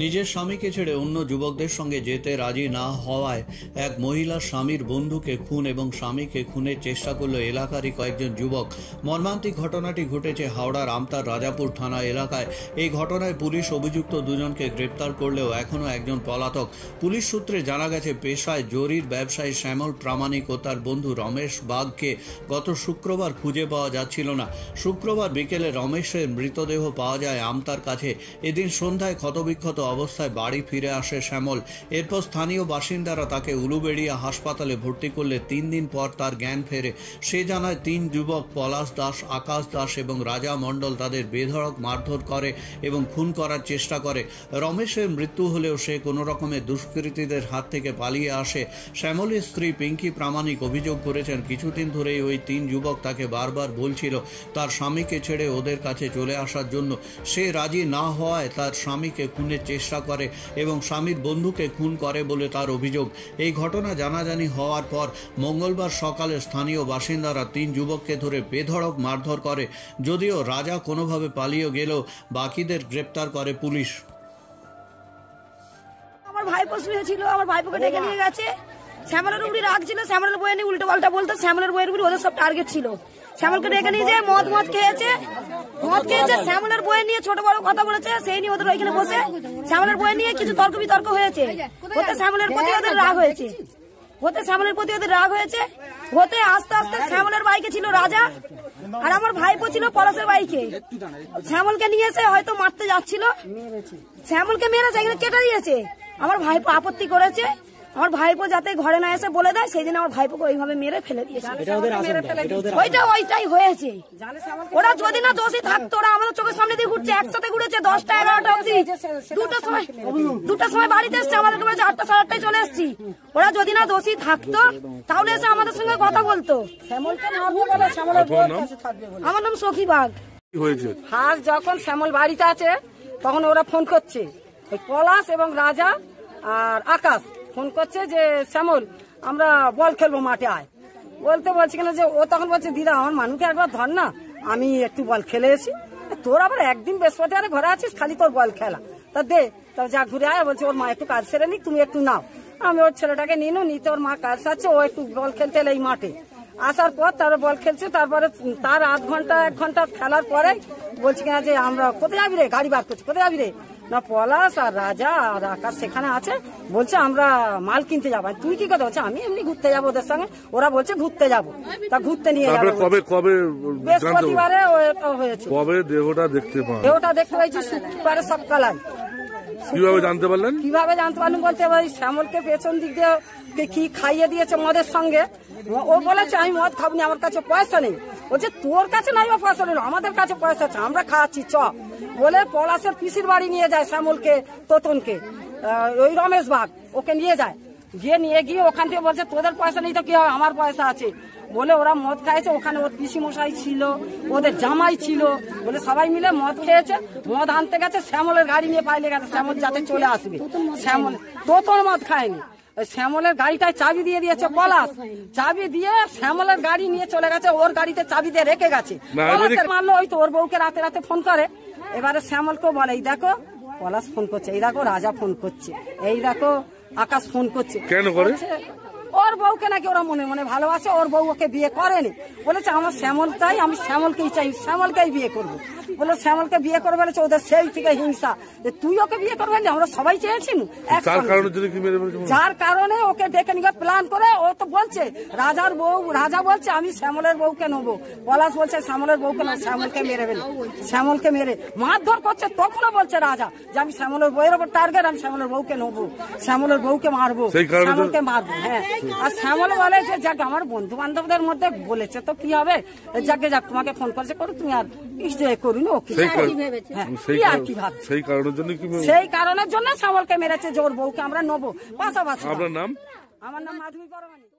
নিজের স্বামীকে ছেড়ে অন্য যুবকদের সঙ্গে যেতে রাজি না হওয়ায় এক মহিলা স্বামীর বন্ধুকে খুন এবং স্বামীকে খুনের চেষ্টা করল এলাকারই কয়েকজন যুবক মর্মান্তিক ঘটনাটি ঘটেছে হাওড়ার আমতার রাজাপুর থানা এলাকায় এই ঘটনায় পুলিশ অভিযুক্ত দুজনকে গ্রেপ্তার করলেও এখনও একজন পলাতক পুলিশ সূত্রে জানা গেছে পেশায় জরির ব্যবসায়ী শ্যামল প্রামাণিক ও তার বন্ধু রমেশ বাঘকে গত শুক্রবার খুঁজে পাওয়া যাচ্ছিল না শুক্রবার বিকেলে রমেশের মৃতদেহ পাওয়া যায় আমতার কাছে এদিন সন্ধ্যায় ক্ষতবিক্ষত অবস্থায় বাড়ি ফিরে আসে শ্যামল এরপর স্থানীয় বাসিন্দারা তাকে উলুবেড়িয়া হাসপাতালে ভর্তি করলে তিন দিন পর তার জ্ঞান ফেরে সে জানায় তিন যুবক পলাশ দাস আকাশ দাস এবং রাজা মণ্ডল তাদের বেধড়ক মারধর করে এবং খুন করার চেষ্টা করে রমেশের মৃত্যু হলেও সে কোনো রকমে দুষ্কৃতীদের হাত থেকে পালিয়ে আসে শ্যামলের স্ত্রী পিঙ্কি প্রামাণিক অভিযোগ করেছেন কিছুদিন ধরেই ওই তিন যুবক তাকে বারবার বলছিল তার স্বামীকে ছেড়ে ওদের কাছে চলে আসার জন্য সে রাজি না হওয়ায় তার স্বামীকে খুনের চেষ্টা করে এবং স্বামীর বন্ধুকে খুন করে বলে তার অভিযোগ এই ঘটনা জানাজানি হওয়ার পর মঙ্গলবার সকালে স্থানীয় বাসিন্দারা তিন যুবককে ধরে বেধড়ক মারধর করে যদিও রাজা কোনোভাবে পালিয়ে গেল বাকিদের গ্রেপ্তার করে পুলিশ আমার ভাইপো শুয়েছিল আমার ভাইপোকে ডেকে নিয়ে গেছে শ্যামলের উপরে রাগ শ্যামলের বইয়ে উল্টো পাল্টা বলতো শ্যামলের বইয়ের উপরে ওদের সব টার্গেট ছিল শ্যামলকে ডেকে নিয়ে যে মদ মদ খেয়েছে মদ খেয়েছে শ্যামলের বয়ে নিয়ে ছোট বড় কথা বলেছে সেই নিয়ে ওদের ওইখানে বসে শ্যামলের বইয়ের নিয়ে কিছু তর্ক বিতর্ক হয়েছে ওতে শ্যামলের প্রতি ওদের রাগ হয়েছে ওতে শ্যামলের প্রতি ওদের রাগ হয়েছে ওতে আস্তে আস্তে শ্যামলের বাইকে ছিল রাজা আর আমার ভাইপো ছিল পলাশের বাইকে শ্যামলকে নিয়ে এসে হয়তো মারতে যাচ্ছিল শ্যামলকে মেয়েরা সেখানে কেটে দিয়েছে আমার ভাইপো আপত্তি করেছে আমার ভাইপো যাতে ঘরে না এসে বলে দেয় সেই দিন আমার ভাইপোকে ওইভাবে মেরে ফেলে দিয়েছে ওইটা ওইটাই হয়েছে ওরা যদি না দোষী থাকতো ওরা আমাদের চোখের সামনে দিয়ে ঘুরছে একসাথে ঘুরেছে দশটা এগারোটা অবধি দুটো সময় দুটো সময় বাড়িতে এসছে আমাদের কাছে আটটা সাড়ে আটটায় চলে এসছি ওরা যদি না দোষী থাকতো তাহলে এসে আমাদের সঙ্গে কথা বলতো আমার নাম সখী বাঘ হাঁস যখন শ্যামল বাড়িতে আছে তখন ওরা ফোন করছে পলাশ এবং রাজা আর আকাশ ফোন করছে যে শ্যামল আমরা বল খেলবো মাঠে আয় বলতে বলছি কেন যে ও তখন বলছে দিদা আমার মানুষকে একবার ধর না আমি একটু বল খেলে এসি তোর আবার একদিন আরে ঘরে আছিস খালি তোর বল খেলা তা দে তারপর যা ঘুরে আয় বলছে ওর মা একটু কাজ সেরে নি তুমি একটু নাও আমি ওর ছেলেটাকে নিয়ে নিই নিতে ওর মা কাজ সারছে ও একটু বল খেলতে এই মাঠে আসার পর তারপর বল খেলছে তারপরে তার আধ ঘন্টা এক ঘন্টা খেলার পরে বলছি কিনা যে আমরা কোথায় যাবি রে গাড়ি বার করছি কোথায় যাবি রে না পলাশ আর রাজা আর আকাশ সেখানে আছে বলছে আমরা মাল কিনতে যাবো তুই কি কথা বলছে আমি এমনি ঘুরতে যাবো ওদের সঙ্গে ওরা বলছে ঘুরতে যাবো তা ঘুরতে নিয়ে যাবো কবে কবে বৃহস্পতিবারে হয়েছে কবে দেহটা দেখতে পাবো দেহটা দেখতে পাইছি শুক্রবারে সকালে কিভাবে জানতে পারলেন কিভাবে জানতে পারলেন বলতে ওই শ্যামলকে পেছন দিক দিয়ে কি খাইয়ে দিয়েছে মদের সঙ্গে ও বলেছে আমি মদ খাবনি আমার কাছে পয়সা নেই বলছে তোর কাছে নাই বা পয়সা আমাদের কাছে পয়সা আছে আমরা খাওয়াচ্ছি চ বলে পলাশের পিসির বাড়ি নিয়ে যায় শ্যামলকে তোতনকে ওই রমেশ বাগ ওকে নিয়ে যায় গিয়ে নিয়ে গিয়ে ওখান থেকে বলছে তোদের পয়সা নেই তো কি হয় আমার পয়সা আছে বলে ওরা মদ খাইছে ওখানে ওর মশাই ছিল ওদের জামাই ছিল বলে সবাই মিলে মদ খেয়েছে মদ আনতে গেছে শ্যামলের গাড়ি নিয়ে পাইলে গেছে শ্যামল যাতে চলে আসবে শ্যামল তোর মদ খায়নি শ্যামলের গাড়িটায় চাবি দিয়ে দিয়েছে পলাশ চাবি দিয়ে শ্যামলের গাড়ি নিয়ে চলে গেছে ওর গাড়িতে চাবি দিয়ে রেখে গেছে পলাশের মারলো ওই তো ওর বউকে রাতে রাতে ফোন করে এবারে শ্যামলকে বলে এই দেখো পলাশ ফোন করছে এই দেখো রাজা ফোন করছে এই দেখো আকাশ ফোন করছে কেন করে ওর বউকে নাকি ওরা মনে মনে ভালোবাসে ওর বউ ওকে বিয়ে করেনি বলেছে আমার শ্যামল চাই আমি শ্যামলকেই চাই শ্যামলকেই বিয়ে করবো বলে শ্যামলকে বিয়ে করবে বলেছে ওদের সেই থেকে হিংসা যে তুই ওকে বিয়ে করবে আমরা সবাই চেয়েছি যার কারণে ওকে ডেকে নিয়ে প্ল্যান করে ও তো বলছে রাজার বউ রাজা বলছে আমি শ্যামলের বউকে নেবো পলাশ বলছে শ্যামলের বউকে না শ্যামলকে মেরে শ্যামলকে মেরে মারধর করছে তখনও বলছে রাজা যে আমি শ্যামলের বউয়ের ওপর টার্গেট আমি শ্যামলের বউকে নেবো শ্যামলের বউকে মারবো শ্যামলকে মারবো হ্যাঁ আর শ্যামল বলে যে যাক আমার বন্ধু বান্ধবদের মধ্যে বলেছে তো কি হবে যাকে যাক তোমাকে ফোন করেছে করো তুমি আর করুন ও কি সেই হ্যাঁ, কারণের জন্য সেই কারণের জন্য শ্যামলকে মেরেছে জোর বউকে আমরা নেবো পাশাপাশি আপনার নাম আমার নাম মাধুরী পরমানি